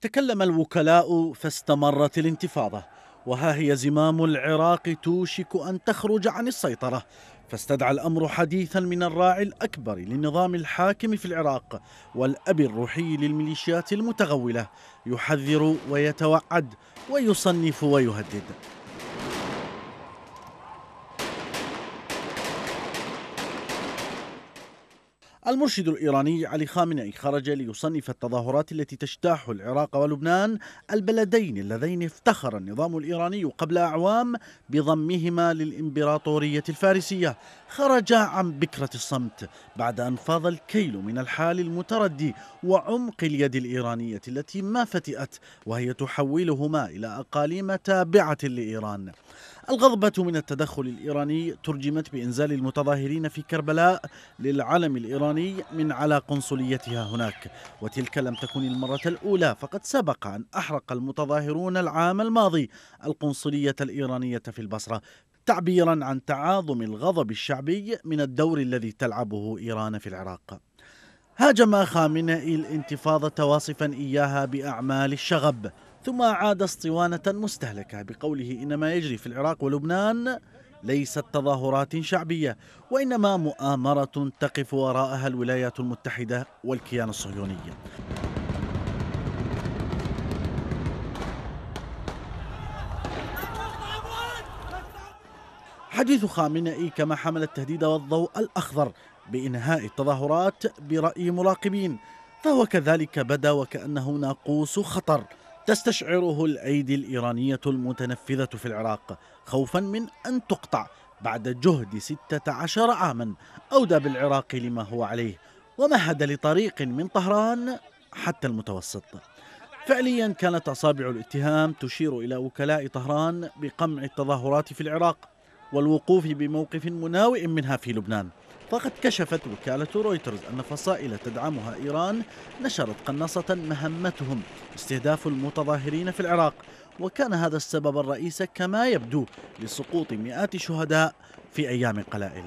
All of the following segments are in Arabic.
تكلم الوكلاء فاستمرت الانتفاضة وها هي زمام العراق توشك أن تخرج عن السيطرة فاستدعى الأمر حديثا من الراعي الأكبر للنظام الحاكم في العراق والأب الروحي للميليشيات المتغولة يحذر ويتوعد ويصنف ويهدد المرشد الإيراني علي خامنئي خرج ليصنف التظاهرات التي تجتاح العراق ولبنان البلدين اللذين افتخر النظام الإيراني قبل أعوام بضمهما للإمبراطورية الفارسية خرج عن بكرة الصمت بعد أن فاض الكيل من الحال المتردي وعمق اليد الإيرانية التي ما فتئت وهي تحولهما إلى أقاليم تابعة لإيران الغضبة من التدخل الإيراني ترجمت بإنزال المتظاهرين في كربلاء للعلم الإيراني من على قنصليتها هناك وتلك لم تكن المرة الأولى فقد سبق أن أحرق المتظاهرون العام الماضي القنصلية الإيرانية في البصرة تعبيرا عن تعاظم الغضب الشعبي من الدور الذي تلعبه إيران في العراق هاجم خامنئي الانتفاضة واصفا إياها بأعمال الشغب ثم عاد اسطوانة مستهلكة بقوله إن ما يجري في العراق ولبنان ليست تظاهرات شعبية وإنما مؤامرة تقف وراءها الولايات المتحدة والكيان الصهيوني حديث خامنئي كما حمل التهديد والضوء الأخضر بإنهاء التظاهرات برأي مراقبين فهو كذلك بدا وكأنه ناقوس خطر تستشعره الايدي الايرانيه المتنفذه في العراق خوفا من ان تقطع بعد جهد 16 عاما اودى بالعراق لما هو عليه ومهد لطريق من طهران حتى المتوسط. فعليا كانت اصابع الاتهام تشير الى وكلاء طهران بقمع التظاهرات في العراق والوقوف بموقف مناوئ منها في لبنان. فقد كشفت وكالة رويترز أن فصائل تدعمها إيران نشرت قناصة مهمتهم استهداف المتظاهرين في العراق وكان هذا السبب الرئيس كما يبدو لسقوط مئات الشهداء في أيام قلائل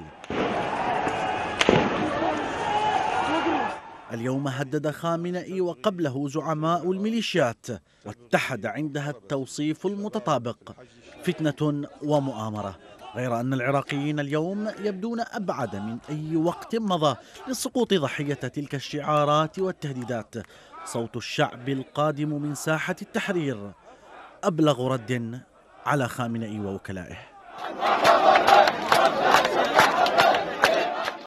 اليوم هدد خامنئي وقبله زعماء الميليشيات واتحد عندها التوصيف المتطابق فتنة ومؤامرة غير أن العراقيين اليوم يبدون أبعد من أي وقت مضى للسقوط ضحية تلك الشعارات والتهديدات صوت الشعب القادم من ساحة التحرير أبلغ رد على خامنئي ووكلائه